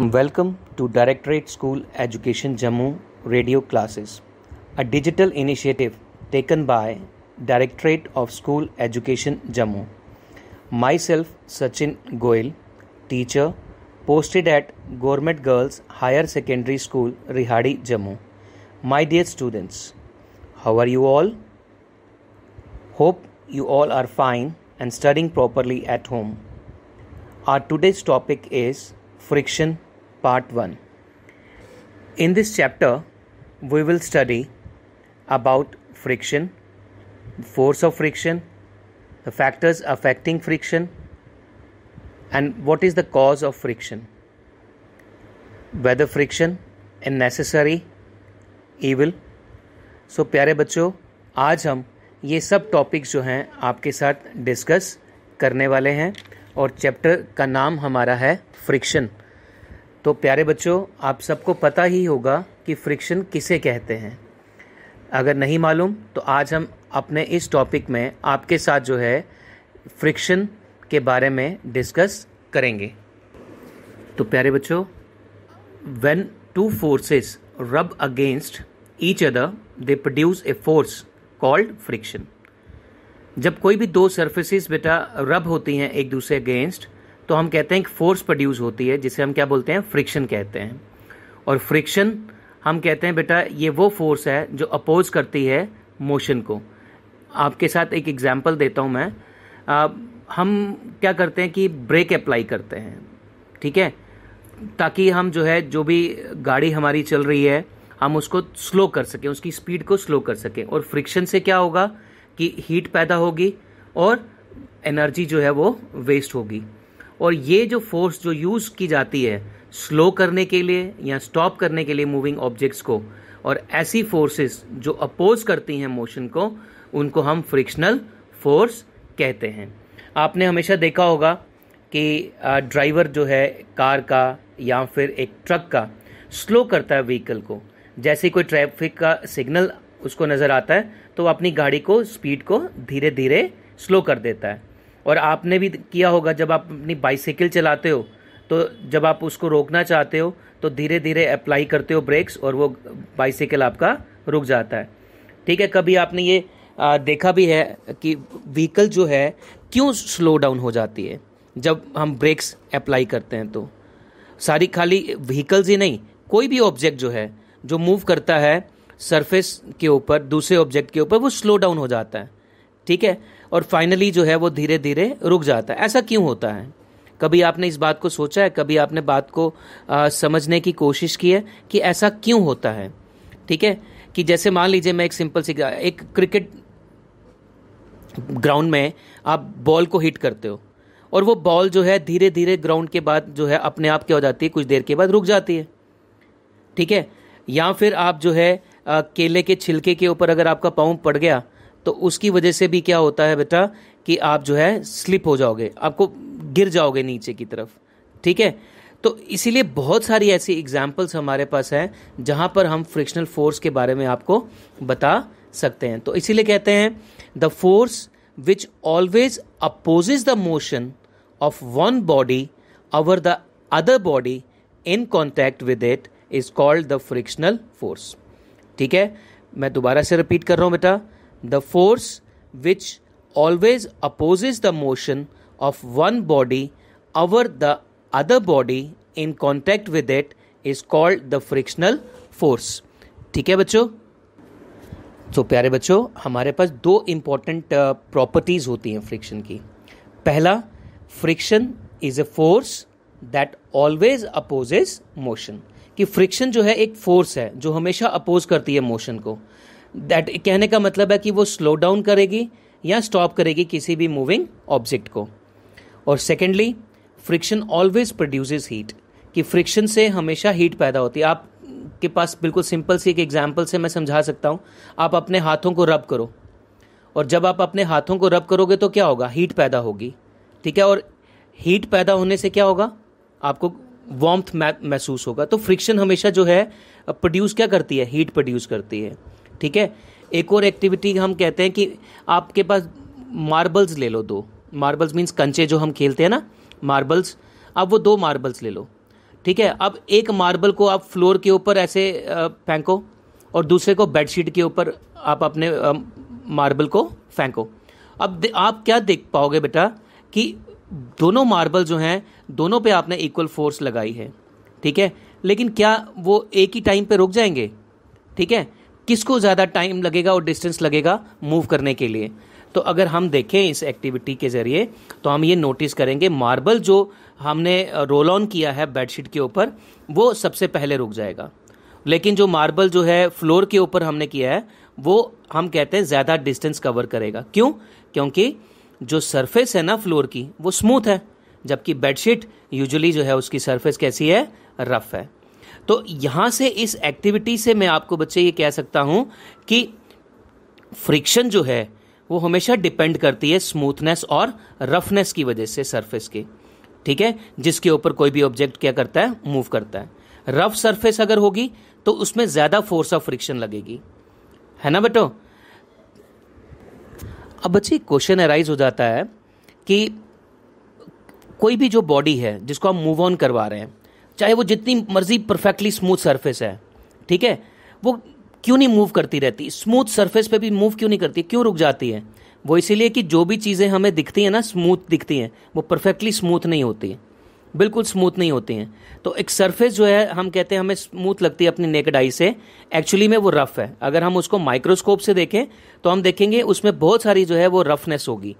Welcome to Directorate School Education Jammu Radio Classes, a digital initiative taken by Directorate of School Education Jammu. Myself, Sachin Goel, teacher, posted at Gourmet Girls Higher Secondary School, Rihadi, Jammu. My dear students, how are you all? Hope you all are fine and studying properly at home. Our today's topic is friction Part 1. In this chapter, we will study about friction, force of friction, the factors affecting friction, and what is the cause of friction. Whether friction is necessary, evil. So pyare bachcho aaj hum ये सब topics जो हैं आपके साथ discuss करने वाले हैं और चैप्टर का नाम हमारा है फ्रिक्शन तो प्यारे बच्चों आप सबको पता ही होगा कि फ्रिक्शन किसे कहते हैं अगर नहीं मालूम तो आज हम अपने इस टॉपिक में आपके साथ जो है फ्रिक्शन के बारे में डिस्कस करेंगे तो प्यारे बच्चों when two forces rub against each other they produce a force called friction जब कोई भी दो सर्फेसिस बेटा रब होती हैं एक दूसरे अगेंस्ट तो हम कहते हैं एक फोर्स प्रोड्यूस होती है जिसे हम क्या बोलते हैं फ्रिक्शन कहते हैं और फ्रिक्शन हम कहते हैं बेटा ये वो फोर्स है जो अपोज करती है मोशन को आपके साथ एक एग्जाम्पल देता हूँ मैं आ, हम क्या करते हैं कि ब्रेक अप्लाई करते हैं ठीक है ताकि हम जो है जो भी गाड़ी हमारी चल रही है हम उसको स्लो कर सकें उसकी स्पीड को स्लो कर सकें और फ्रिक्शन से क्या होगा कि हीट पैदा होगी और एनर्जी जो है वो वेस्ट होगी और ये जो फोर्स जो यूज़ की जाती है स्लो करने के लिए या स्टॉप करने के लिए मूविंग ऑब्जेक्ट्स को और ऐसी फोर्सेस जो अपोज करती हैं मोशन को उनको हम फ्रिक्शनल फोर्स कहते हैं आपने हमेशा देखा होगा कि ड्राइवर जो है कार का या फिर एक ट्रक का स्लो करता है व्हीकल को जैसे कोई ट्रैफिक का सिग्नल उसको नज़र आता है तो अपनी गाड़ी को स्पीड को धीरे धीरे स्लो कर देता है और आपने भी किया होगा जब आप अपनी बाइसाइकिल चलाते हो तो जब आप उसको रोकना चाहते हो तो धीरे धीरे अप्लाई करते हो ब्रेक्स और वो बाइसाइकिल आपका रुक जाता है ठीक है कभी आपने ये आ, देखा भी है कि व्हीकल जो है क्यों स्लो डाउन हो जाती है जब हम ब्रेक्स अप्लाई करते हैं तो सारी खाली व्हीकल्स ही नहीं कोई भी ऑब्जेक्ट जो है जो मूव करता है सरफेस के ऊपर दूसरे ऑब्जेक्ट के ऊपर वो स्लो डाउन हो जाता है ठीक है और फाइनली जो है वो धीरे धीरे रुक जाता है ऐसा क्यों होता है कभी आपने इस बात को सोचा है कभी आपने बात को आ, समझने की कोशिश की है कि ऐसा क्यों होता है ठीक है कि जैसे मान लीजिए मैं एक सिंपल सी एक क्रिकेट ग्राउंड में आप बॉल को हिट करते हो और वो बॉल जो है धीरे धीरे ग्राउंड के बाद जो है अपने आप क्या हो जाती है कुछ देर के बाद रुक जाती है ठीक है या फिर आप जो है आ, केले के छिलके के ऊपर अगर आपका पाँव पड़ गया तो उसकी वजह से भी क्या होता है बेटा कि आप जो है स्लिप हो जाओगे आपको गिर जाओगे नीचे की तरफ ठीक है तो इसीलिए बहुत सारी ऐसी एग्जाम्पल्स हमारे पास हैं जहां पर हम फ्रिक्शनल फोर्स के बारे में आपको बता सकते हैं तो इसीलिए कहते हैं the force which always opposes the motion of one body over the other body in contact with it is called the frictional force ठीक है मैं दोबारा से रिपीट कर रहा हूँ बेटा the force which always opposes the motion of one body over the other body in contact with it is called the frictional force. ठीक है बच्चों तो प्यारे बच्चों हमारे पास दो इम्पॉर्टेंट प्रॉपर्टीज होती हैं फ्रिक्शन की पहला friction is a force that always opposes motion कि फ्रिक्शन जो है एक फोर्स है जो हमेशा अपोज करती है मोशन को दैट कहने का मतलब है कि वो स्लो डाउन करेगी या स्टॉप करेगी किसी भी मूविंग ऑब्जेक्ट को और secondly friction always produces heat कि फ्रिक्शन से हमेशा हीट पैदा होती है आप के पास बिल्कुल सिंपल सी एक एग्जाम्पल से मैं समझा सकता हूँ आप अपने हाथों को रब करो और जब आप अपने हाथों को रब करोगे तो क्या होगा हीट पैदा होगी ठीक है और हीट पैदा होने से क्या होगा आपको वॉम्थ महसूस होगा तो फ्रिक्शन हमेशा जो है प्रोड्यूस क्या करती है हीट प्रोड्यूस करती है ठीक है एक और एक्टिविटी हम कहते हैं कि आपके पास मार्बल्स ले लो दो मार्बल्स मीन्स कंचे जो हम खेलते हैं ना मार्बल्स अब वो दो मार्बल्स ले लो ठीक है अब एक मार्बल को आप फ्लोर के ऊपर ऐसे फेंको और दूसरे को बेडशीट के ऊपर आप अपने मार्बल को फेंको अब आप क्या देख पाओगे बेटा कि दोनों मार्बल जो हैं दोनों पे आपने इक्वल फोर्स लगाई है ठीक है लेकिन क्या वो एक ही टाइम पे रुक जाएंगे ठीक है किसको ज़्यादा टाइम लगेगा और डिस्टेंस लगेगा मूव करने के लिए तो अगर हम देखें इस एक्टिविटी के ज़रिए तो हम ये नोटिस करेंगे मार्बल जो हमने रोल ऑन किया है बेडशीट के ऊपर वो सबसे पहले रुक जाएगा लेकिन जो मार्बल जो है फ्लोर के ऊपर हमने किया है वो हम कहते हैं ज़्यादा डिस्टेंस कवर करेगा क्यों क्योंकि जो सरफेस है ना फ्लोर की वो स्मूथ है जबकि बेडशीट यूजुअली जो है उसकी सरफेस कैसी है रफ है तो यहां से इस एक्टिविटी से मैं आपको बच्चे ये कह सकता हूं कि फ्रिक्शन जो है वो हमेशा डिपेंड करती है स्मूथनेस और रफनेस की वजह से सरफेस की ठीक है जिसके ऊपर कोई भी ऑब्जेक्ट क्या करता है मूव करता है रफ सरफेस अगर होगी तो उसमें ज़्यादा फोर्स ऑफ फ्रिक्शन लगेगी है ना बेटो अब बच्चे क्वेश्चन अराइज हो जाता है कि कोई भी जो बॉडी है जिसको हम मूव ऑन करवा रहे हैं चाहे वो जितनी मर्जी परफेक्टली स्मूथ सरफेस है ठीक है वो क्यों नहीं मूव करती रहती स्मूथ सरफेस पे भी मूव क्यों नहीं करती क्यों रुक जाती है वो इसीलिए कि जो भी चीज़ें हमें दिखती हैं ना स्मूथ दिखती हैं वो परफेक्टली स्मूथ नहीं होती है बिल्कुल स्मूथ नहीं होती हैं तो एक सरफेस जो है हम कहते हैं हमें स्मूथ लगती है अपनी नेकड आई से एक्चुअली में वो रफ है अगर हम उसको माइक्रोस्कोप से देखें तो हम देखेंगे उसमें बहुत सारी जो है वो रफनेस होगी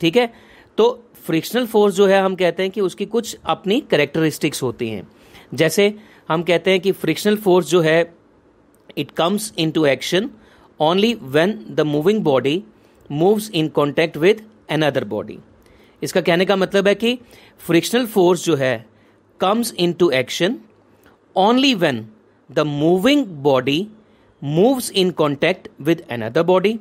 ठीक है तो फ्रिक्शनल फोर्स जो है हम कहते हैं कि उसकी कुछ अपनी करेक्टरिस्टिक्स होती हैं जैसे हम कहते हैं कि फ्रिक्शनल फोर्स जो है it comes into action only when the moving body moves in contact with an other body इसका कहने का मतलब है कि फ्रिक्शनल फोर्स जो है comes into action only when the moving body moves in contact with an other body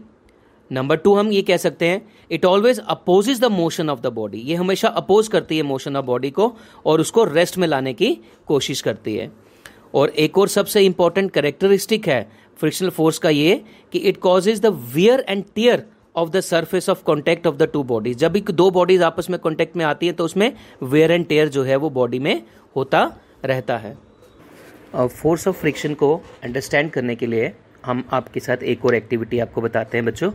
number two हम ये कह सकते हैं it always opposes the motion of the body ये हमेशा अपोज करती है मोशन ऑफ बॉडी को और उसको रेस्ट में लाने की कोशिश करती है और एक और सबसे इंपॉर्टेंट करेक्टरिस्टिक है फ्रिक्शनल फोर्स का ये कि it causes the wear and tear of the surface of contact of the two bodies जब एक दो बॉडीज आपस में कॉन्टेक्ट में आती है तो उसमें वेयर एंड टेयर जो है वो बॉडी में होता रहता है फोर्स ऑफ फ्रिक्शन को अंडरस्टैंड करने के लिए हम आपके साथ एक और एक्टिविटी आपको बताते हैं बच्चों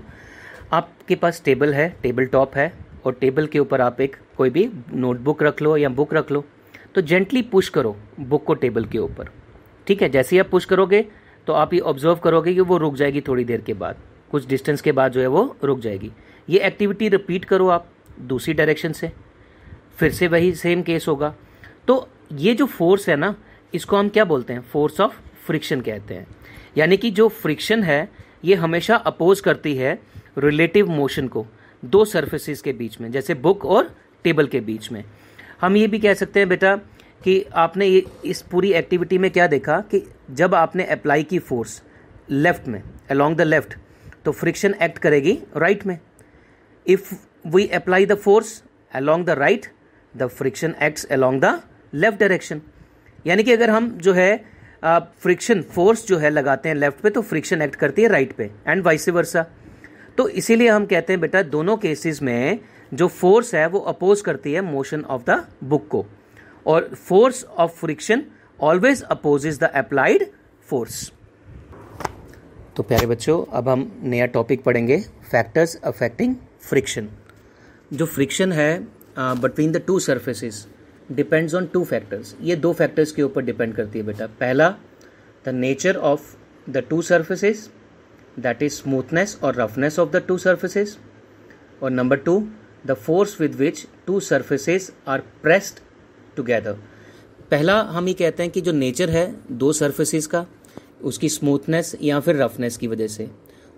आपके पास टेबल है टेबल टॉप है और टेबल के ऊपर आप एक कोई भी नोटबुक रख लो या बुक रख लो तो जेंटली पुश करो बुक को टेबल के ऊपर ठीक है जैसे ही आप पुश करोगे तो आप ये ऑब्जर्व करोगे कि वो रुक जाएगी थोड़ी देर के बाद कुछ डिस्टेंस के बाद जो है वो रुक जाएगी ये एक्टिविटी रिपीट करो आप दूसरी डायरेक्शन से फिर से वही सेम केस होगा तो ये जो फोर्स है ना इसको हम क्या बोलते हैं फोर्स ऑफ फ्रिक्शन कहते हैं यानी कि जो फ्रिक्शन है ये हमेशा अपोज करती है रिलेटिव मोशन को दो सर्फेसिस के बीच में जैसे बुक और टेबल के बीच में हम ये भी कह सकते हैं बेटा कि आपने ये इस पूरी एक्टिविटी में क्या देखा कि जब आपने अप्लाई की फोर्स लेफ्ट में अलॉन्ग द लेफ्ट तो फ्रिक्शन एक्ट करेगी राइट right में if we apply the force along the right the friction acts along the left direction यानी कि अगर हम जो है फ्रिक्शन फोर्स जो है लगाते हैं लेफ्ट पे तो फ्रिक्शन एक्ट करती है राइट पे एंड वाइस वर्सा तो इसीलिए हम कहते हैं बेटा दोनों केसेस में जो फोर्स है वो अपोज करती है मोशन ऑफ द बुक को और force of friction always opposes the applied force तो प्यारे बच्चों अब हम नया टॉपिक पढ़ेंगे फैक्टर्स अफेक्टिंग फ्रिक्शन जो फ्रिक्शन है between the two surfaces depends on two factors ये दो फैक्टर्स के ऊपर डिपेंड करती है बेटा पहला the nature of the two surfaces that is smoothness और roughness of the two surfaces और number two the force with which two surfaces are pressed together पहला हम ये कहते हैं कि जो नेचर है दो सर्फेसेस का उसकी स्मूथनेस या फिर रफनेस की वजह से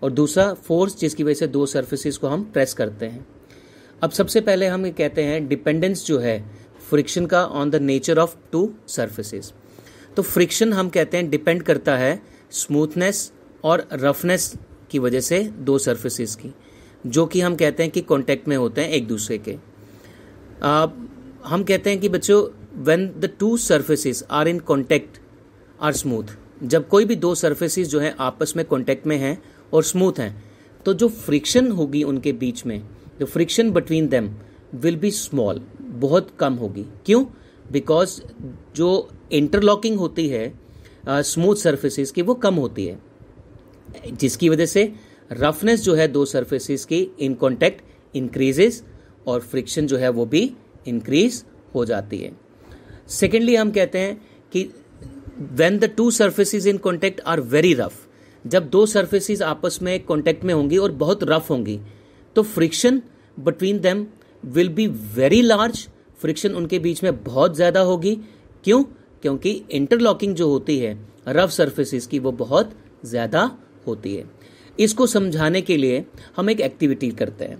और दूसरा फोर्स जिसकी वजह से दो सर्फेसेस को हम प्रेस करते हैं अब सबसे पहले हम ये कहते हैं डिपेंडेंस जो है फ्रिक्शन का on the nature of two surfaces तो फ्रिक्शन हम कहते हैं डिपेंड करता है स्मूथनेस और रफनेस की वजह से दो सर्फेसिस की जो कि हम कहते हैं कि कॉन्टेक्ट में होते हैं एक दूसरे के आ, हम कहते हैं कि बच्चों when the two surfaces are in contact are smooth जब कोई भी दो सर्फेसिस जो है आपस में कॉन्टेक्ट में हैं और स्मूथ हैं तो जो फ्रिक्शन होगी उनके बीच में the friction between them will be small बहुत कम होगी क्यों बिकॉज जो इंटरलॉकिंग होती है स्मूथ uh, सर्फेसिस की वो कम होती है जिसकी वजह से रफनेस जो है दो सर्फेसिस की इन कॉन्टैक्ट इंक्रीजेस और फ्रिक्शन जो है वो भी इंक्रीज हो जाती है सेकेंडली हम कहते हैं कि when the two surfaces in contact are very rough जब दो सर्फेसिस आपस में कॉन्टैक्ट में होंगी और बहुत रफ होंगी तो friction between them will be very large friction उनके बीच में बहुत ज़्यादा होगी क्यों क्योंकि इंटरलॉकिंग जो होती है रफ सर्फेसिस की वो बहुत ज़्यादा होती है इसको समझाने के लिए हम एक एक्टिविटी करते हैं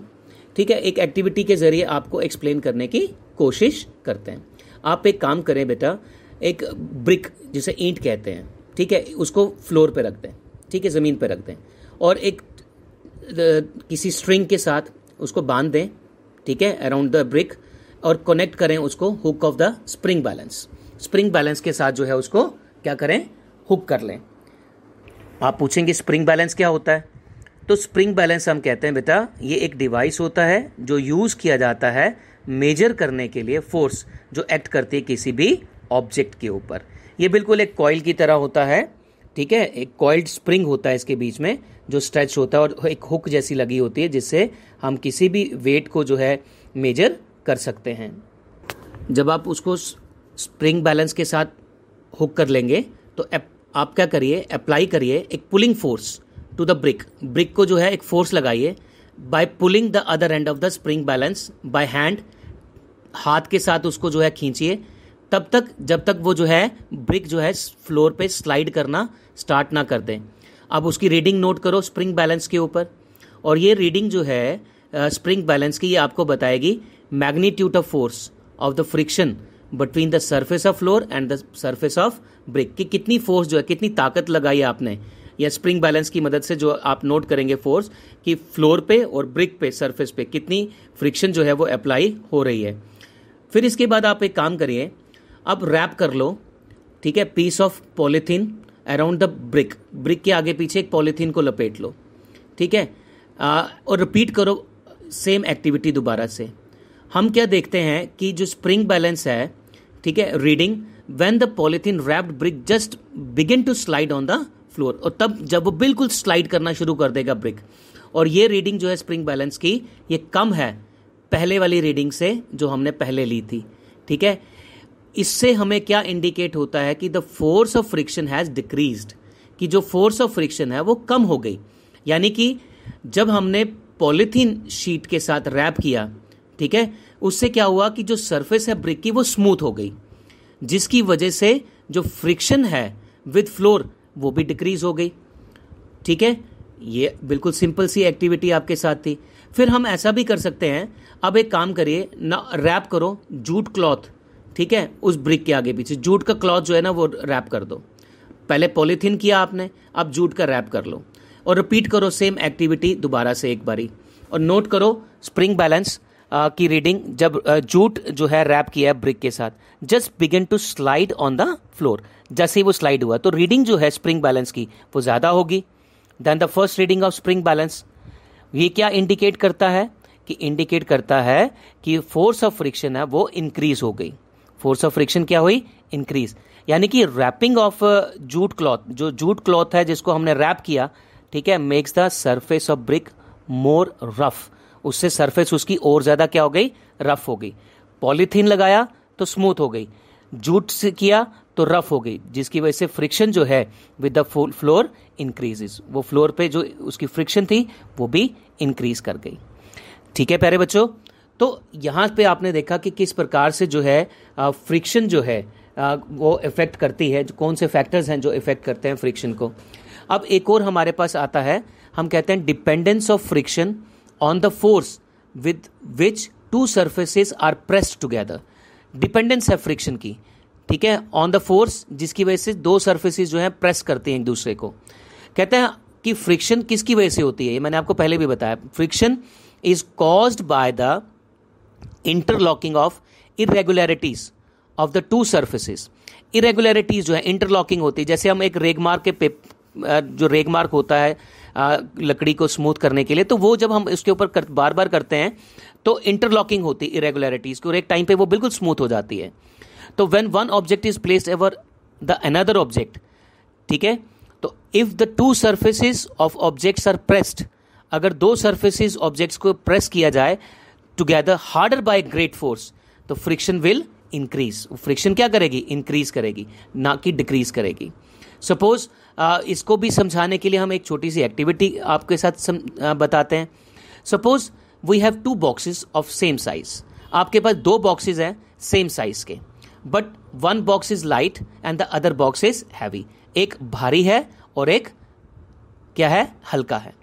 ठीक है एक एक्टिविटी के ज़रिए आपको एक्सप्लेन करने की कोशिश करते हैं आप एक काम करें बेटा एक ब्रिक जिसे ईंट कहते हैं ठीक है उसको फ्लोर पर रख दें ठीक है ज़मीन पर रख दें और एक किसी स्ट्रिंग के साथ उसको बांध दें ठीक है अराउंड द ब्रिक और कनेक्ट करें उसको hook of the spring balance spring balance के साथ जो है उसको क्या करें हुक कर लें आप पूछेंगे स्प्रिंग बैलेंस क्या होता है तो स्प्रिंग बैलेंस हम कहते हैं बेटा ये एक डिवाइस होता है जो यूज़ किया जाता है मेजर करने के लिए फोर्स जो एक्ट करती है किसी भी ऑब्जेक्ट के ऊपर ये बिल्कुल एक कॉयल की तरह होता है ठीक है एक कॉइल्ड स्प्रिंग होता है इसके बीच में जो स्ट्रेच होता है और एक हुक जैसी लगी होती है जिससे हम किसी भी वेट को जो है मेजर कर सकते हैं जब आप उसको स्प्रिंग बैलेंस के साथ हुक कर लेंगे तो आप क्या करिए अप्लाई करिए एक pulling force to the brick brick को जो है एक फोर्स लगाइए by pulling the other end of the spring balance by hand हाथ के साथ उसको जो है खींचिए तब तक जब तक वो जो है ब्रिक जो है फ्लोर पे स्लाइड करना स्टार्ट ना कर दें अब उसकी रीडिंग नोट करो स्प्रिंग बैलेंस के ऊपर और ये रीडिंग जो है स्प्रिंग बैलेंस की ये आपको बताएगी magnitude of force of the friction between the surface of floor and the surface of brick कि कितनी फोर्स जो है कितनी ताकत लगाई आपने या स्प्रिंग बैलेंस की मदद से जो आप नोट करेंगे फोर्स कि फ्लोर पे और ब्रिक पे सरफेस पे कितनी फ्रिक्शन जो है वो अप्लाई हो रही है फिर इसके बाद आप एक काम करिए अब रैप कर लो ठीक है piece of polythene around the brick brick के आगे पीछे एक पॉलीथीन को लपेट लो ठीक है आ, और रिपीट करो सेम एक्टिविटी दोबारा से हम क्या देखते हैं कि जो स्प्रिंग बैलेंस है ठीक है reading when the polythene wrapped brick just begin to slide on the floor और तब जब वो बिल्कुल स्लाइड करना शुरू कर देगा ब्रिक और ये रीडिंग जो है स्प्रिंग बैलेंस की ये कम है पहले वाली रीडिंग से जो हमने पहले ली थी ठीक है इससे हमें क्या इंडिकेट होता है कि the force of friction has decreased कि जो फोर्स ऑफ फ्रिक्शन है वो कम हो गई यानी कि जब हमने पॉलिथीन शीट के साथ रैप किया ठीक है उससे क्या हुआ कि जो सरफेस है ब्रिक की वो स्मूथ हो गई जिसकी वजह से जो फ्रिक्शन है विद फ्लोर वो भी डिक्रीज हो गई ठीक है ये बिल्कुल सिंपल सी एक्टिविटी आपके साथ थी फिर हम ऐसा भी कर सकते हैं अब एक काम करिए ना रैप करो जूट क्लॉथ ठीक है उस ब्रिक के आगे पीछे जूट का क्लॉथ जो है ना वो रैप कर दो पहले पॉलीथीन किया आपने अब जूट का रैप कर लो और रिपीट करो सेम एक्टिविटी दोबारा से एक बारी और नोट करो स्प्रिंग बैलेंस uh, की रीडिंग जब uh, जूट जो है रैप किया है ब्रिक के साथ just begin to slide on the floor जैसे ही वो स्लाइड हुआ तो रीडिंग जो है स्प्रिंग बैलेंस की वो ज़्यादा होगी then the first reading of spring balance ये क्या इंडिकेट करता है कि इंडिकेट करता है कि फोर्स ऑफ फ्रिक्शन है वो इंक्रीज हो गई फोर्स ऑफ फ्रिक्शन क्या हुई इंक्रीज यानी कि रैपिंग ऑफ जूट क्लॉथ जो जूट क्लॉथ है जिसको हमने रैप किया ठीक है makes the surface of brick more rough उससे सरफेस उसकी और ज़्यादा क्या हो गई रफ हो गई पॉलीथीन लगाया तो स्मूथ हो गई जूट से किया तो रफ हो गई जिसकी वजह से फ्रिक्शन जो है विद द फ्लोर इंक्रीज वो फ्लोर पे जो उसकी फ्रिक्शन थी वो भी इंक्रीज कर गई ठीक है प्यारे बच्चों तो यहाँ पे आपने देखा कि किस प्रकार से जो है फ्रिक्शन जो है आ, वो इफ़ेक्ट करती है कौन से फैक्टर्स हैं जो इफ़ेक्ट करते हैं फ्रिक्शन को अब एक और हमारे पास आता है हम कहते हैं dependence of friction on the force with which two surfaces are pressed together dependence है फ्रिक्शन की ठीक है ऑन द फोर्स जिसकी वजह से दो सर्फेसिस जो हैं प्रेस करते हैं एक दूसरे को कहते हैं कि फ्रिक्शन किसकी वजह से होती है ये मैंने आपको पहले भी बताया friction is caused by the interlocking of irregularities of the two surfaces irregularities जो है इंटरलॉकिंग होती है जैसे हम एक रेगमार्क के पेप जो रेगमार्क होता है लकड़ी को स्मूथ करने के लिए तो वो जब हम उसके ऊपर कर, बार बार करते हैं तो इंटरलॉकिंग होती है इरेगुलरिटीज़ की और एक टाइम पे वो बिल्कुल स्मूथ हो जाती है तो when one object is placed over the another object ठीक है तो if the two surfaces of objects are pressed अगर दो सर्फेसिस ऑब्जेक्ट्स को प्रेस किया जाए together harder by great force तो फ्रिक्शन विल इंक्रीज फ्रिक्शन क्या करेगी इंक्रीज करेगी ना कि डिक्रीज करेगी सपोज इसको भी समझाने के लिए हम एक छोटी सी एक्टिविटी आपके साथ सम, आ, बताते हैं suppose we have two boxes of same size आपके पास दो बॉक्सेस हैं सेम साइज के but one box is light and the other box is heavy एक भारी है और एक क्या है हल्का है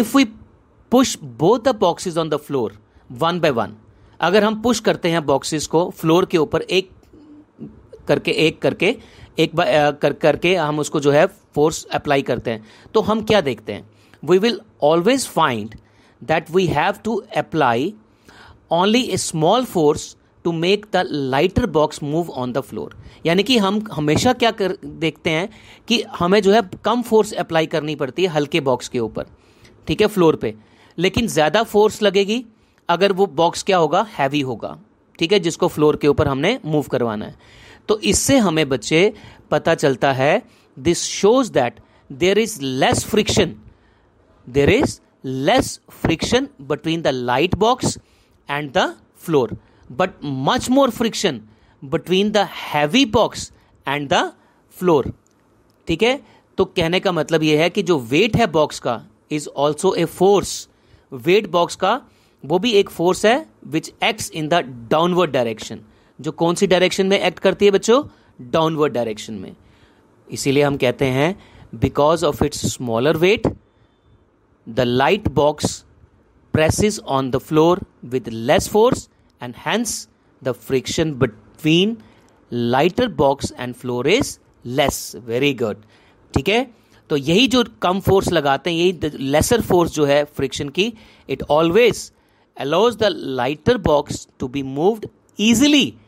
if we push both the boxes on the floor one by one अगर हम पुश करते हैं बॉक्सेस को फ्लोर के ऊपर एक करके एक करके एक कर करके हम उसको जो है फोर्स अप्लाई करते हैं तो हम क्या देखते हैं we will always find that we have to apply only a small force to make the lighter box move on the floor यानी कि हम हमेशा क्या कर देखते हैं कि हमें जो है कम फोर्स अप्लाई करनी पड़ती है हल्के बॉक्स के ऊपर ठीक है फ्लोर पे लेकिन ज़्यादा फोर्स लगेगी अगर वो बॉक्स क्या होगा हैवी होगा ठीक है जिसको फ्लोर के ऊपर हमने मूव करवाना है तो इससे हमें बच्चे पता चलता है this shows that there is less friction there is less friction between the light box and the floor but much more friction between the heavy box and the floor ठीक है तो कहने का मतलब यह है कि जो वेट है बॉक्स का is also a force weight box का वो भी एक फोर्स है which acts in the downward direction जो कौन सी डायरेक्शन में एक्ट करती है बच्चों डाउनवर्ड डायरेक्शन में इसीलिए हम कहते हैं because of its smaller weight the light box presses on the floor with less force and hence the friction between lighter box and floor is less very good ठीक है तो यही जो कम फोर्स लगाते हैं यही लेसर फोर्स जो है फ्रिक्शन की it always allows the lighter box to be moved easily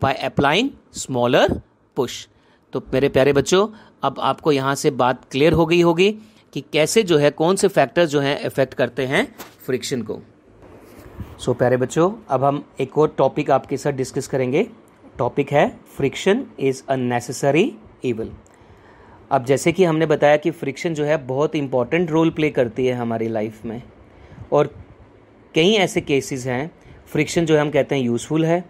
by applying smaller push. तो मेरे प्यारे बच्चों अब आपको यहाँ से बात क्लियर हो गई होगी कि कैसे जो है कौन से फैक्टर्स जो हैं इफेक्ट करते हैं फ्रिक्शन को सो so, प्यारे बच्चों अब हम एक और टॉपिक आपके साथ डिस्कस करेंगे टॉपिक है friction is a necessary evil अब जैसे कि हमने बताया कि फ्रिक्शन जो है बहुत इंपॉर्टेंट रोल प्ले करती है हमारी लाइफ में और कई ऐसे केसेस हैं फ्रिक्शन जो है हम कहते हैं यूज़फुल है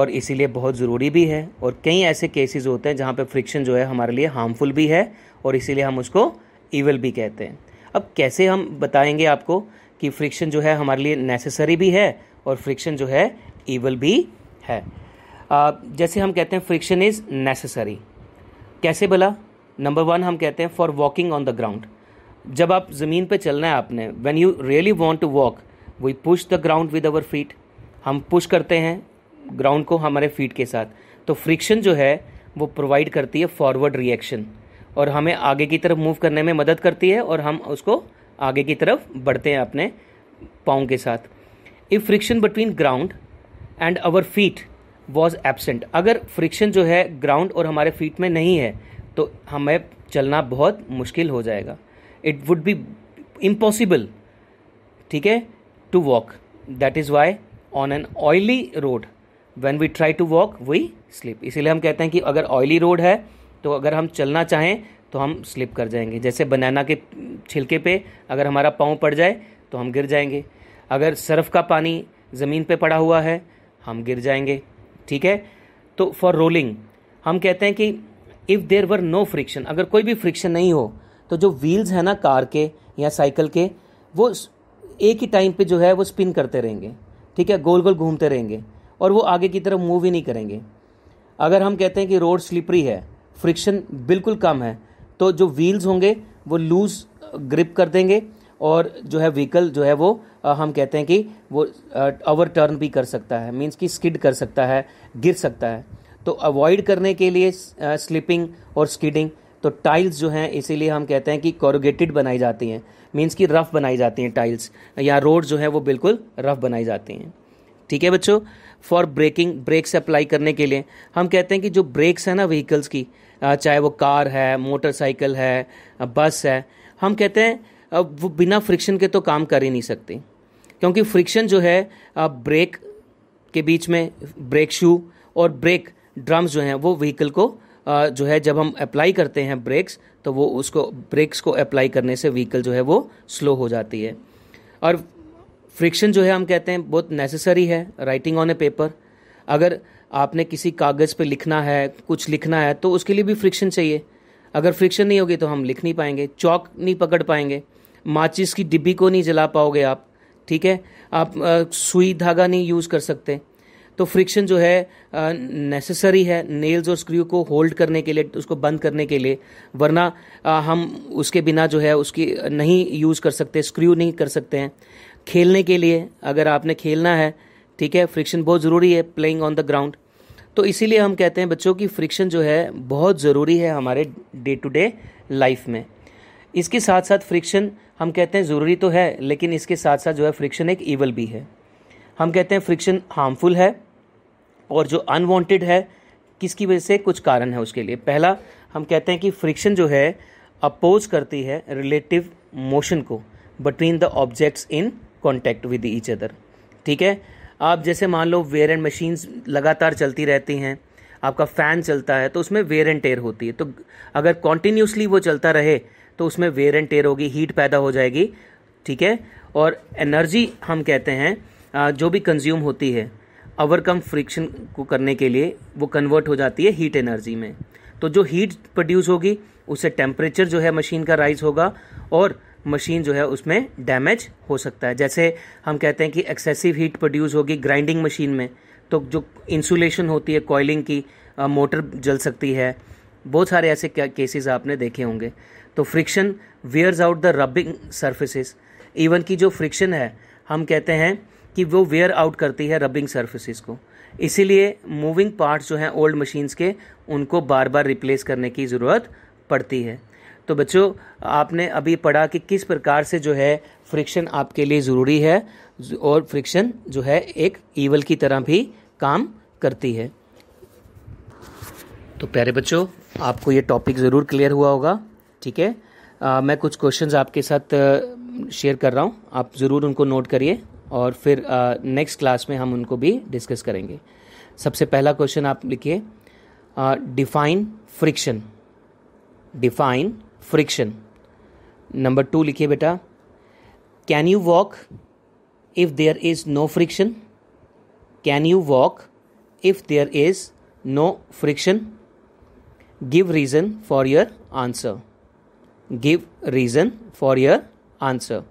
और इसीलिए बहुत ज़रूरी भी है और कई ऐसे केसेस होते हैं जहाँ पे फ्रिक्शन जो है हमारे लिए हार्मफुल भी है और इसीलिए हम उसको ईवल भी कहते हैं अब कैसे हम बताएंगे आपको कि फ्रिक्शन जो है हमारे लिए नेसेसरी भी है और फ्रिक्शन जो है ईवल भी है आ, जैसे हम कहते हैं फ्रिक्शन इज़ नेसेसरी कैसे बोला नंबर वन हम कहते हैं for walking on the ground जब आप ज़मीन पे चलना है आपने when you really want to walk we push the ground with our feet हम पुश करते हैं ग्राउंड को हमारे फीट के साथ तो फ्रिक्शन जो है वो प्रोवाइड करती है फॉरवर्ड रिएक्शन और हमें आगे की तरफ मूव करने में मदद करती है और हम उसको आगे की तरफ बढ़ते हैं अपने पाँव के साथ if friction between ground and our feet was absent अगर फ्रिक्शन जो है ग्राउंड और हमारे फीट में नहीं है तो हमें चलना बहुत मुश्किल हो जाएगा इट वुड बी इम्पॉसिबल ठीक है to walk. That is why on an oily road, when we try to walk, we slip. इसीलिए हम कहते हैं कि अगर oily road है तो अगर हम चलना चाहें तो हम स्लिप कर जाएंगे जैसे बनाना के छिलके पे अगर हमारा पाँव पड़ जाए तो हम गिर जाएंगे अगर सर्फ का पानी ज़मीन पे पड़ा हुआ है हम गिर जाएंगे ठीक है तो फॉर रोलिंग हम कहते हैं कि if there were no friction अगर कोई भी फ्रिक्शन नहीं हो तो जो व्हील्स हैं ना कार के या साइकिल के वो एक ही टाइम पे जो है वो स्पिन करते रहेंगे ठीक है गोल गोल घूमते रहेंगे और वो आगे की तरफ मूव ही नहीं करेंगे अगर हम कहते हैं कि रोड स्लिपरी है फ्रिक्शन बिल्कुल कम है तो जो व्हील्स होंगे वो लूज ग्रिप कर देंगे और जो है व्हीकल जो है वो आ, हम कहते हैं कि वो ओवर टर्न भी कर सकता है मीन्स कि स्किड कर सकता है गिर सकता है तो अवॉइड करने के लिए स्लिपिंग और स्किडिंग तो टाइल्स जो हैं इसीलिए हम कहते हैं कि कॉरोगेटेड बनाई जाती हैं मीन्स की रफ़ बनाई जाती हैं टाइल्स या रोड जो है वो बिल्कुल रफ़ बनाई जाती हैं ठीक है बच्चों फॉर ब्रेकिंग ब्रेक्स अप्लाई करने के लिए हम कहते हैं कि जो ब्रेक्स हैं ना व्हीकल्स की चाहे वो कार है मोटरसाइकिल है बस है हम कहते हैं वो बिना फ्रिक्शन के तो काम कर ही नहीं सकते क्योंकि फ्रिक्शन जो है ब्रेक के बीच में ब्रेक शू और ब्रेक ड्रम्स जो हैं वो व्हीकल को जो है जब हम अप्लाई करते हैं ब्रेक्स तो वो उसको ब्रेक्स को अप्लाई करने से व्हीकल जो है वो स्लो हो जाती है और फ्रिक्शन जो है हम कहते हैं बहुत नेसेसरी है राइटिंग ऑन ए पेपर अगर आपने किसी कागज़ पे लिखना है कुछ लिखना है तो उसके लिए भी फ्रिक्शन चाहिए अगर फ्रिक्शन नहीं होगी तो हम लिख नहीं पाएंगे चौक नहीं पकड़ पाएंगे माचिस की डिब्बी को नहीं जला पाओगे आप ठीक है आप आ, सुई धागा नहीं यूज़ कर सकते तो फ्रिक्शन जो है नेसेसरी है नेल्स और स्क्रू को होल्ड करने के लिए उसको बंद करने के लिए वरना आ, हम उसके बिना जो है उसकी नहीं यूज़ कर सकते स्क्रू नहीं कर सकते हैं खेलने के लिए अगर आपने खेलना है ठीक है फ्रिक्शन बहुत ज़रूरी है प्लेइंग ऑन द ग्राउंड तो इसीलिए हम कहते हैं बच्चों की फ्रिक्शन जो है बहुत ज़रूरी है हमारे डे टू डे लाइफ में इसके साथ साथ फ्रिक्शन हम कहते हैं ज़रूरी तो है लेकिन इसके साथ साथ जो है फ्रिक्शन एक ईवल भी है हम कहते हैं फ्रिक्शन हार्मफुल है और जो अनवांटेड है किसकी वजह से कुछ कारण है उसके लिए पहला हम कहते हैं कि फ्रिक्शन जो है अपोज करती है रिलेटिव मोशन को between the objects in contact with each other ठीक है आप जैसे मान लो वेयर एंड मशीन्स लगातार चलती रहती हैं आपका फ़ैन चलता है तो उसमें वेयर एंड टेयर होती है तो अगर कॉन्टीन्यूसली वो चलता रहे तो उसमें वेयर एंड टेयर होगी हीट पैदा हो जाएगी ठीक है और एनर्जी हम कहते हैं जो भी कंज्यूम होती है ओवरकम फ्रिक्शन को करने के लिए वो कन्वर्ट हो जाती है हीट एनर्जी में तो जो हीट प्रोड्यूस होगी उससे टेम्परेचर जो है मशीन का राइज होगा और मशीन जो है उसमें डैमेज हो सकता है जैसे हम कहते हैं कि एक्सेसिव हीट प्रोड्यूस होगी ग्राइंडिंग मशीन में तो जो इंसुलेशन होती है कॉयलिंग की मोटर जल सकती है बहुत सारे ऐसे केसेस आपने देखे होंगे तो friction wears out the rubbing surface even की जो फ्रिक्शन है हम कहते हैं कि वो वेयर आउट करती है रबिंग सर्फेसिस को इसीलिए मूविंग पार्ट्स जो हैं ओल्ड मशीन्स के उनको बार बार रिप्लेस करने की ज़रूरत पड़ती है तो बच्चों आपने अभी पढ़ा कि किस प्रकार से जो है फ्रिक्शन आपके लिए ज़रूरी है और फ्रिक्शन जो है एक ईवल की तरह भी काम करती है तो प्यारे बच्चों आपको ये टॉपिक ज़रूर क्लियर हुआ होगा ठीक है मैं कुछ क्वेश्चंस आपके साथ शेयर कर रहा हूँ आप ज़रूर उनको नोट करिए और फिर नेक्स्ट क्लास में हम उनको भी डिस्कस करेंगे सबसे पहला क्वेश्चन आप लिखिए define friction define friction number two लिखिए बेटा can you walk if there is no friction can you walk if there is no friction give reason for your answer give reason for your answer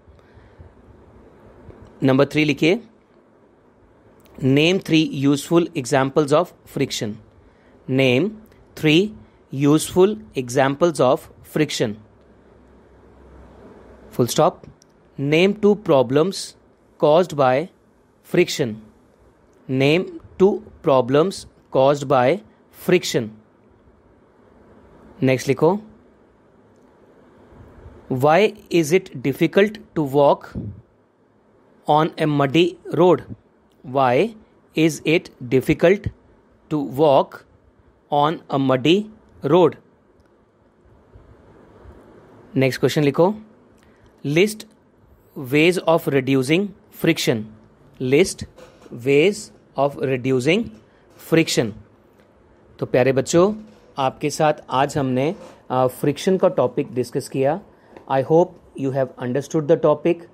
number three लिखिए name three useful examples of friction name three useful examples of friction full stop name two problems caused by friction name two problems caused by friction next लिखो Y is it difficult to walk on a muddy road why is it difficult to walk on a muddy road next question लिखो list ways of reducing friction list ways of reducing friction तो प्यारे बच्चों आपके साथ आज हमने friction का topic discuss किया I hope you have understood the topic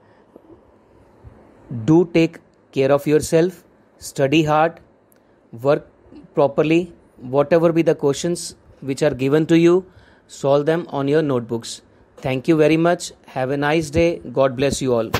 do take care of yourself, study hard, work properly, whatever be the questions which are given to you, solve them on your notebooks. Thank you very much. Have a nice day. God bless you all.